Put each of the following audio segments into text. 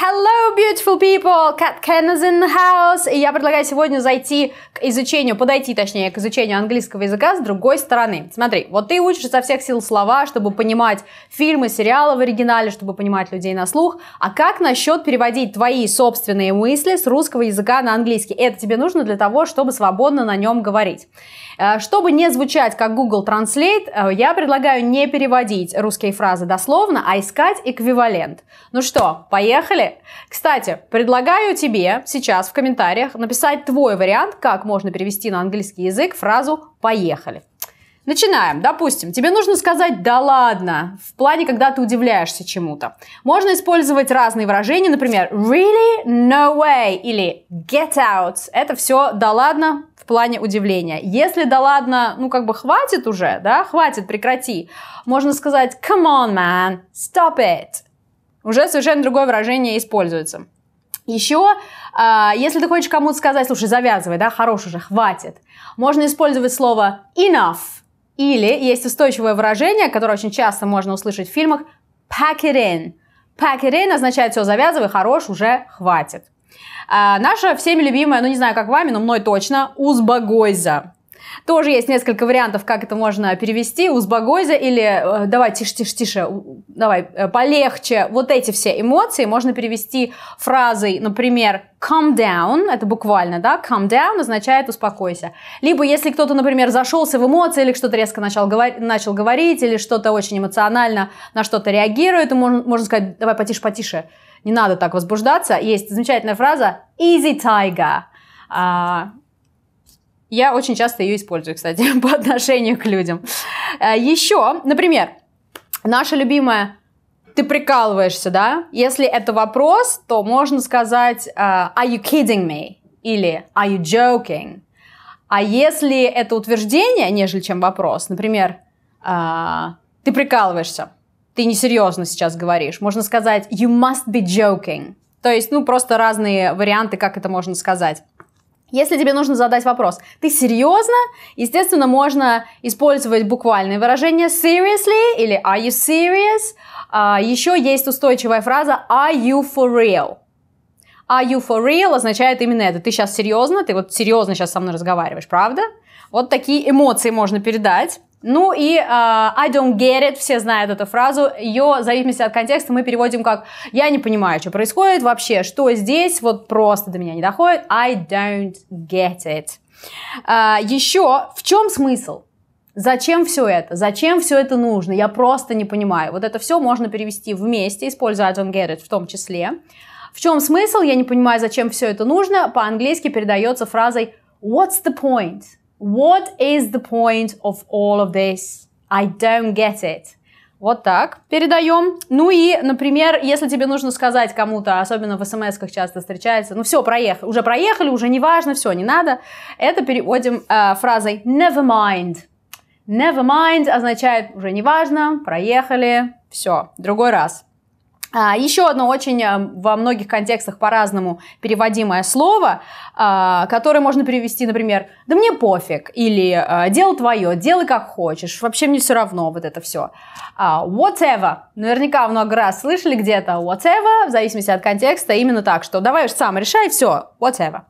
Hello, beautiful people! Cat Ken is in the house. И я предлагаю сегодня зайти к изучению, подойти, точнее, к изучению английского языка с другой стороны. Смотри, вот ты учишь со всех сил слова, чтобы понимать фильмы, сериалы в оригинале, чтобы понимать людей на слух. А как насчет переводить твои собственные мысли с русского языка на английский? Это тебе нужно для того, чтобы свободно на нем говорить. Э, чтобы не звучать как Google Translate, э, я предлагаю не переводить русские фразы дословно, а искать эквивалент. Ну что, поехали? Кстати, предлагаю тебе сейчас в комментариях написать твой вариант, как можно перевести на английский язык фразу «поехали». Начинаем. Допустим, тебе нужно сказать «да ладно» в плане, когда ты удивляешься чему-то. Можно использовать разные выражения, например, «really no way» или «get out». Это все «да ладно» в плане удивления. Если «да ладно», ну как бы хватит уже, да, хватит, прекрати. Можно сказать «come on, man, stop it» уже совершенно другое выражение используется. Еще, а, если ты хочешь кому-то сказать, слушай, завязывай, да, хорош уже, хватит, можно использовать слово enough. Или есть устойчивое выражение, которое очень часто можно услышать в фильмах, pack it in. Pack it in означает все, завязывай, хорош, уже хватит. А наша всеми любимая, ну не знаю, как вами, но мной точно, узбагойза. Тоже есть несколько вариантов, как это можно перевести. Узбагозя или э, давай тише, тише, тише, давай э, полегче. Вот эти все эмоции можно перевести фразой, например, calm down, это буквально, да, calm down означает успокойся. Либо если кто-то, например, зашелся в эмоции или что-то резко начал, говор- начал говорить или что-то очень эмоционально на что-то реагирует, можно, можно сказать, давай потише, потише, не надо так возбуждаться. Есть замечательная фраза easy tiger. А, я очень часто ее использую, кстати, по отношению к людям. Э, Еще, например, наша любимая ты прикалываешься, да? Если это вопрос, то можно сказать uh, Are you kidding me? Или Are you joking? А если это утверждение, нежели чем вопрос, например, uh, ты прикалываешься, ты несерьезно сейчас говоришь, можно сказать You must be joking. То есть, ну, просто разные варианты, как это можно сказать. Если тебе нужно задать вопрос, ты серьезно? Естественно, можно использовать буквальное выражение seriously или are you serious? А, еще есть устойчивая фраза are you for real? Are you for real означает именно это. Ты сейчас серьезно, ты вот серьезно сейчас со мной разговариваешь, правда? Вот такие эмоции можно передать. Ну и э, I don't get it, все знают эту фразу. Ее, в зависимости от контекста, мы переводим как «я не понимаю, что происходит вообще, что здесь, вот просто до меня не доходит». I don't get it. Э, а, еще, в чем смысл? Зачем все это? Зачем все это нужно? Я просто не понимаю. Вот это все можно перевести вместе, используя I don't get it в том числе. В чем смысл? Я не понимаю, зачем все это нужно. По-английски передается фразой «what's the point?» What is the point of all of this? I don't get it. Вот так передаем. Ну и, например, если тебе нужно сказать кому-то, особенно в смс-ках часто встречается, ну все, проехали, уже проехали, уже не важно, все, не надо, это переводим э, фразой never mind. Never mind означает уже не важно, проехали, все, другой раз. А, еще одно очень э, во многих контекстах по-разному переводимое слово, а, которое можно перевести, например, «да мне пофиг» или э, «дело твое», «делай как хочешь», «вообще мне все равно», вот это все. А, whatever. Наверняка много раз слышали где-то whatever, в зависимости от контекста, именно так, что давай уж сам решай, все, whatever.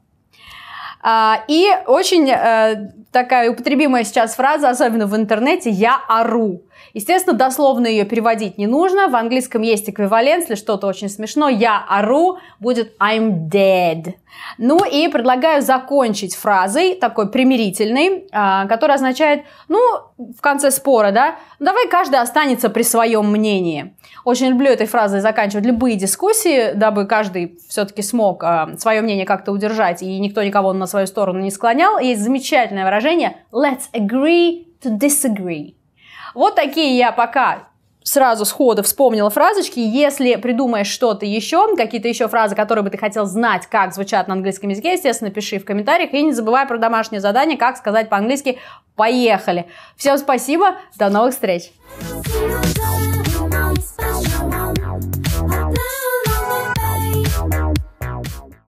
И очень э, такая употребимая сейчас фраза, особенно в интернете, «я ору». Естественно, дословно ее переводить не нужно. В английском есть эквивалент, если что-то очень смешно. «Я ору» будет «I'm dead». Ну и предлагаю закончить фразой, такой примирительной, а, которая означает, ну, в конце спора, да, давай каждый останется при своем мнении. Очень люблю этой фразой заканчивать любые дискуссии, дабы каждый все-таки смог а, свое мнение как-то удержать, и никто никого на свою сторону не склонял. Есть замечательное выражение выражение let's agree to disagree. Вот такие я пока сразу сходу вспомнила фразочки. Если придумаешь что-то еще, какие-то еще фразы, которые бы ты хотел знать, как звучат на английском языке, естественно, пиши в комментариях. И не забывай про домашнее задание, как сказать по-английски «поехали». Всем спасибо, до новых встреч!